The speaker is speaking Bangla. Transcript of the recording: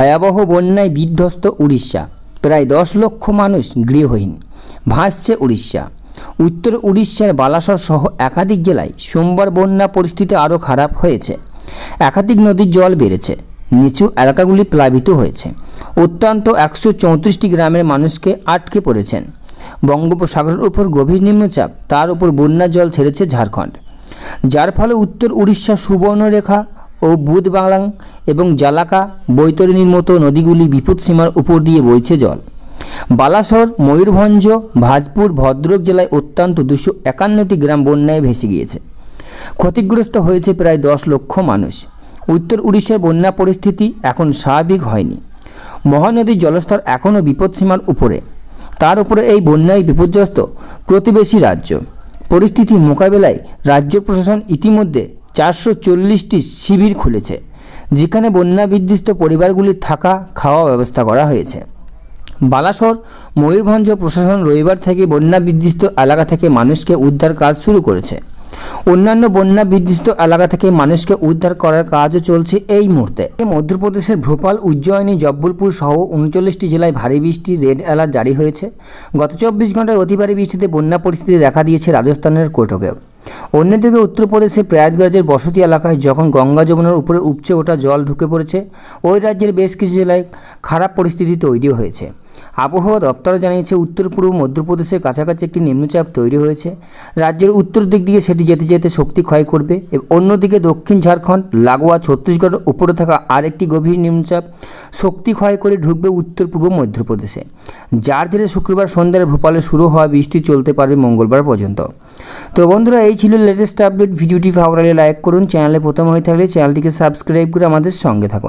ভয়াবহ বন্যায় বিধ্বস্ত উড়িষ্যা প্রায় দশ লক্ষ মানুষ গৃহহীন ভাসছে উড়িষ্যা উত্তর উড়িষ্যার বালাসর সহ একাধিক জেলায় সোমবার বন্যা পরিস্থিতি আরও খারাপ হয়েছে একাধিক নদীর জল বেড়েছে নিচু এলাকাগুলি প্লাবিত হয়েছে অত্যন্ত একশো চৌত্রিশটি গ্রামের মানুষকে আটকে পড়েছেন বঙ্গোপসাগরের উপর গভীর নিম্নচাপ তার উপর বন্যা জল ছেড়েছে ঝাড়খণ্ড যার ফলে উত্তর উড়িষ্যা সুবর্ণরেখা ও বুধবাংলাং এবং জালাকা বৈতরণীর মতো নদীগুলি বিপদ সীমার উপর দিয়ে বইছে জল বালাসর ময়ূরভঞ্জ ভাজপুর ভদ্রক জেলায় অত্যন্ত দুশো একান্নটি গ্রাম বন্যায় ভেসে গিয়েছে ক্ষতিগ্রস্ত হয়েছে প্রায় দশ লক্ষ মানুষ উত্তর উড়িষ্যার বন্যা পরিস্থিতি এখন স্বাভাবিক হয়নি মহানদীর জলস্তর এখনও বিপদসীমার উপরে তার উপরে এই বন্যায় বিপর্যস্ত প্রতিবেশী রাজ্য পরিস্থিতি মোকাবেলায় রাজ্য প্রশাসন ইতিমধ্যে চারশো চল্লিশটি শিবির খুলেছে যেখানে বন্যা বিধ্বস্ত পরিবারগুলির থাকা খাওয়া ব্যবস্থা করা হয়েছে বালাসর ময়ূরভঞ্জ প্রশাসন রবিবার থেকে বন্যা বিধ্বস্ত এলাকা থেকে মানুষকে উদ্ধার কাজ শুরু করেছে অন্যান্য বন্যা বিধ্বস্ত এলাকা থেকে মানুষকে উদ্ধার করার কাজও চলছে এই মুহূর্তে মধ্যপ্রদেশের ভোপাল উজ্জয়িনী জব্বলপুর সহ উনচল্লিশটি জেলায় ভারী বৃষ্টি রেড অ্যালার্ট জারি হয়েছে গত চব্বিশ ঘন্টায় অতি ভারী বৃষ্টিতে বন্যা পরিস্থিতি দেখা দিয়েছে রাজস্থানের কোটকেও অন্যদিকে উত্তরপ্রদেশে প্রয়াগরাজের বসতি এলাকায় যখন গঙ্গা যমুনার উপরে উপচে ওঠা জল ঢুকে পড়েছে ওই রাজ্যের বেশ কিছু জেলায় খারাপ পরিস্থিতি তৈরি হয়েছে আবহাওয়া দপ্তর জানিয়েছে উত্তর পূর্ব মধ্যপ্রদেশের কাছাকাছি একটি নিম্নচাপ তৈরি হয়েছে রাজ্যের উত্তর দিক দিয়ে সেটি যেতে যেতে শক্তি ক্ষয় করবে এবং অন্যদিকে দক্ষিণ ঝাড়খণ্ড লাগোয়া ছত্তিশগড় উপরে থাকা আরেকটি গভীর নিম্নচাপ শক্তি ক্ষয় করে ঢুকবে উত্তর পূর্ব মধ্যপ্রদেশে যার জেরে শুক্রবার সন্ধ্যায় ভোপালে শুরু হওয়া বৃষ্টি চলতে পারবে মঙ্গলবার পর্যন্ত তো বন্ধুরা এই ছিল লেটেস্ট আপডেট ভিডিওটি ভালো লাইক করুন চ্যানেলে প্রথম হয়ে থাকলে চ্যানেলটিকে সাবস্ক্রাইব করে আমাদের সঙ্গে থাকুন